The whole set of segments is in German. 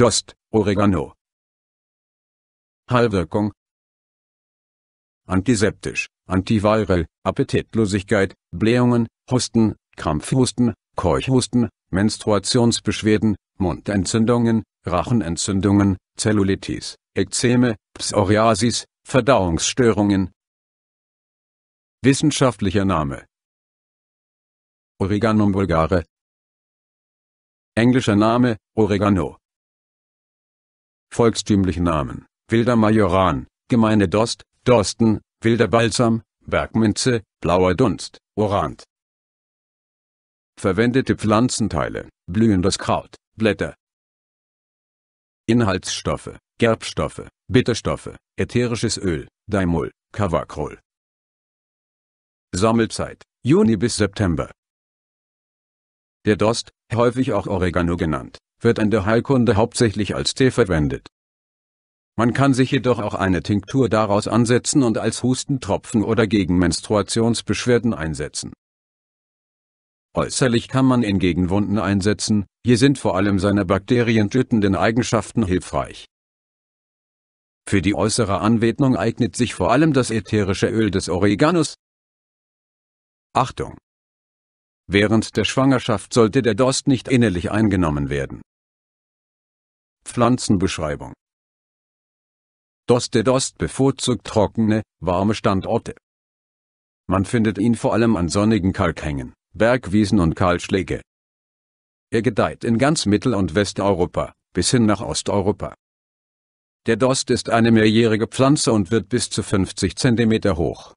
Dost, Oregano. Heilwirkung Antiseptisch, Antiviral, Appetitlosigkeit, Blähungen, Husten, Krampfhusten, Keuchhusten, Menstruationsbeschwerden, Mundentzündungen, Rachenentzündungen, Zellulitis, Ekzeme, Psoriasis, Verdauungsstörungen. Wissenschaftlicher Name Oreganum vulgare Englischer Name Oregano volkstümlichen Namen, wilder Majoran, gemeine Dost, Dosten, wilder Balsam, Bergminze, blauer Dunst, Orant. Verwendete Pflanzenteile, blühendes Kraut, Blätter. Inhaltsstoffe, Gerbstoffe, Bitterstoffe, ätherisches Öl, Daimol, Kavakrol. Sammelzeit, Juni bis September. Der Dost, häufig auch Oregano genannt, wird in der Heilkunde hauptsächlich als Tee verwendet. Man kann sich jedoch auch eine Tinktur daraus ansetzen und als Hustentropfen oder gegen Menstruationsbeschwerden einsetzen. Äußerlich kann man ihn gegen Wunden einsetzen, hier sind vor allem seine bakterientötenden Eigenschaften hilfreich. Für die äußere Anwendung eignet sich vor allem das ätherische Öl des Oreganus. Achtung! Während der Schwangerschaft sollte der Dost nicht innerlich eingenommen werden. Pflanzenbeschreibung Doste Dost bevorzugt trockene, warme Standorte. Man findet ihn vor allem an sonnigen Kalkhängen, Bergwiesen und Kahlschläge. Er gedeiht in ganz Mittel- und Westeuropa, bis hin nach Osteuropa. Der Dost ist eine mehrjährige Pflanze und wird bis zu 50 cm hoch.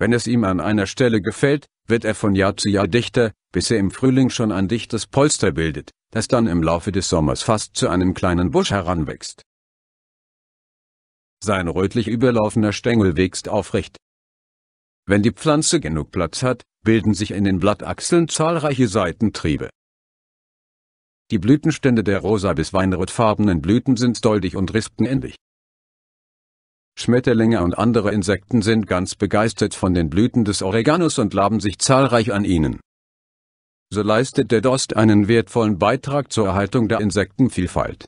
Wenn es ihm an einer Stelle gefällt, wird er von Jahr zu Jahr dichter, bis er im Frühling schon ein dichtes Polster bildet, das dann im Laufe des Sommers fast zu einem kleinen Busch heranwächst. Sein rötlich überlaufender Stängel wächst aufrecht. Wenn die Pflanze genug Platz hat, bilden sich in den Blattachseln zahlreiche Seitentriebe. Die Blütenstände der rosa bis weinrotfarbenen Blüten sind doldig und rispenähnlich. Schmetterlinge und andere Insekten sind ganz begeistert von den Blüten des Oreganus und laben sich zahlreich an ihnen so leistet der Dost einen wertvollen Beitrag zur Erhaltung der Insektenvielfalt